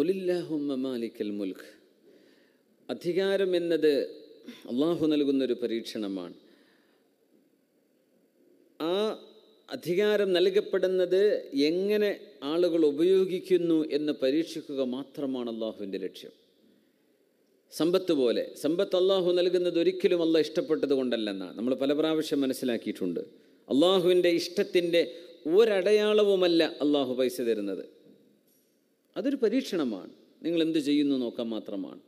ഒലില്ലാഹുമ്മ മാലിക്കൽ മുൽഖ് അധികാരം എന്നത് അള്ളാഹു നൽകുന്നൊരു പരീക്ഷണമാണ് ആ അധികാരം നൽകപ്പെടുന്നത് എങ്ങനെ ആളുകൾ ഉപയോഗിക്കുന്നു എന്ന് പരീക്ഷിക്കുക മാത്രമാണ് അള്ളാഹുവിൻ്റെ ലക്ഷ്യം സമ്പത്ത് പോലെ സമ്പത്ത് അള്ളാഹു നൽകുന്നത് ഒരിക്കലും അല്ല ഇഷ്ടപ്പെട്ടത് കൊണ്ടല്ലെന്നാണ് നമ്മൾ പല പ്രാവശ്യം മനസ്സിലാക്കിയിട്ടുണ്ട് അള്ളാഹുവിൻ്റെ ഇഷ്ടത്തിൻ്റെ ഒരടയാളവുമല്ല അള്ളാഹു പൈസ തരുന്നത് അതൊരു പരീക്ഷണമാണ് നിങ്ങൾ എന്ത് ചെയ്യുന്നു നോക്കാൻ മാത്രമാണ്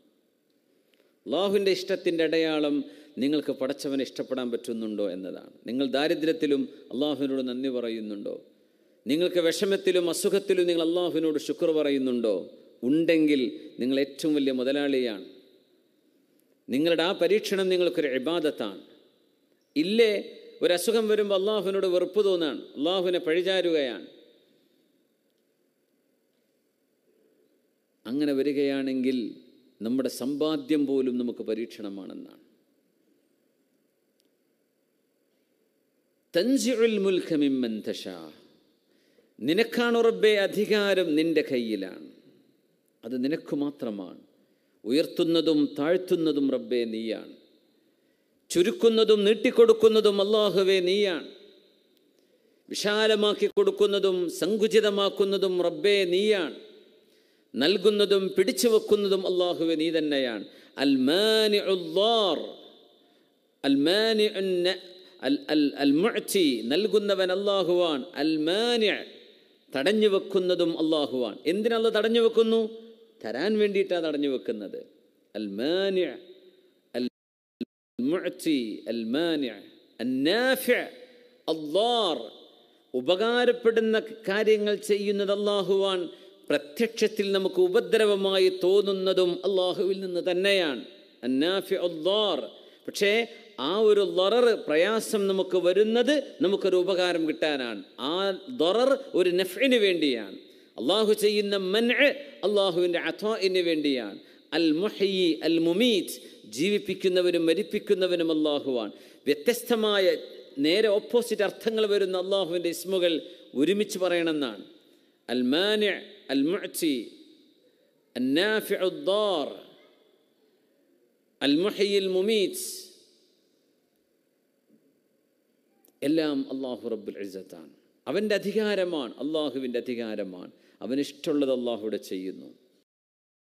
അള്ളാഹുവിൻ്റെ ഇഷ്ടത്തിൻ്റെ അടയാളം നിങ്ങൾക്ക് പടച്ചവനെ ഇഷ്ടപ്പെടാൻ പറ്റുന്നുണ്ടോ എന്നതാണ് നിങ്ങൾ ദാരിദ്ര്യത്തിലും അള്ളാഹുവിനോട് നന്ദി പറയുന്നുണ്ടോ നിങ്ങൾക്ക് വിഷമത്തിലും അസുഖത്തിലും നിങ്ങൾ അള്ളാഹുവിനോട് ശുക്ർ പറയുന്നുണ്ടോ ഉണ്ടെങ്കിൽ നിങ്ങൾ ഏറ്റവും വലിയ മുതലാളിയാണ് നിങ്ങളുടെ ആ പരീക്ഷണം നിങ്ങൾക്കൊരു ഇബാദത്താണ് ഇല്ലേ ഒരു അസുഖം വരുമ്പോൾ അള്ളാഹുവിനോട് വെറുപ്പ് തോന്നാണ് അള്ളാഹുവിനെ പഴിചാരുകയാണ് അങ്ങനെ വരികയാണെങ്കിൽ നമ്മുടെ സമ്പാദ്യം പോലും നമുക്ക് പരീക്ഷണമാണെന്നാണ് തൻസിഉൽ മുൽഖമിമ്മൻ തഷാ നിനക്കാണ് ഉറബേ അധികാരം നിന്റെ കയ്യിലാണ് അത് നിനക്ക് മാത്രമാണ് ഉയർത്തുന്നതും താഴ്ത്തുന്നതും റബ്ബേ നീയാണ് ചുരുക്കുന്നതും നീട്ടിക്കൊടുക്കുന്നതും അള്ളാഹുവേ നീയാണ് വിശാലമാക്കി കൊടുക്കുന്നതും സങ്കുചിതമാക്കുന്നതും റബ്ബേ നീയാണ് നൽകുന്നതും പിടിച്ചു വെക്കുന്നതും അള്ളാഹുവ നീ തന്നെയാണ് നൽകുന്നവൻ അള്ളാഹുവാൻ തടഞ്ഞു വെക്കുന്നതും അള്ളാഹുവാൻ എന്തിനല്ല തടഞ്ഞു വെക്കുന്നു തരാൻ വേണ്ടിയിട്ടാണ് തടഞ്ഞു വെക്കുന്നത് ഉപകാരപ്പെടുന്ന കാര്യങ്ങൾ ചെയ്യുന്നത് അള്ളാഹുവാൻ പ്രത്യക്ഷത്തിൽ നമുക്ക് ഉപദ്രവമായി തോന്നുന്നതും അള്ളാഹുവിൽ നിന്ന് തന്നെയാണ് പക്ഷേ ആ ഒരു ലൊറർ പ്രയാസം നമുക്ക് വരുന്നത് നമുക്കൊരു ഉപകാരം കിട്ടാനാണ് ആ ദൊറർ ഒരു നഫിന് വേണ്ടിയാണ് അള്ളാഹു ചെയ്യുന്ന മൻ അള്ളാഹുവിൻ്റെ അഥോയിന് വേണ്ടിയാണ് അൽ മുഹയി അൽ മുമീറ്റ് ജീവിപ്പിക്കുന്നവനും മരിപ്പിക്കുന്നവനും അള്ളാഹുവാണ് വ്യത്യസ്തമായ നേരെ ഓപ്പോസിറ്റ് അർത്ഥങ്ങൾ വരുന്ന അള്ളാഹുവിൻ്റെ ഇസ്മുകൾ ഒരുമിച്ച് പറയണമെന്നാണ് المانع المعتي النافع الضار المحيي المميت എല്ലാം അള്ളാഹു റബ്ബുൽ ഇസത്താണ് അവൻ്റെ അധികാരമാണ് അള്ളാഹുവിൻ്റെ അധികാരമാണ് അവനിഷ്ടമുള്ളത് അള്ളാഹു ഇവിടെ ചെയ്യുന്നു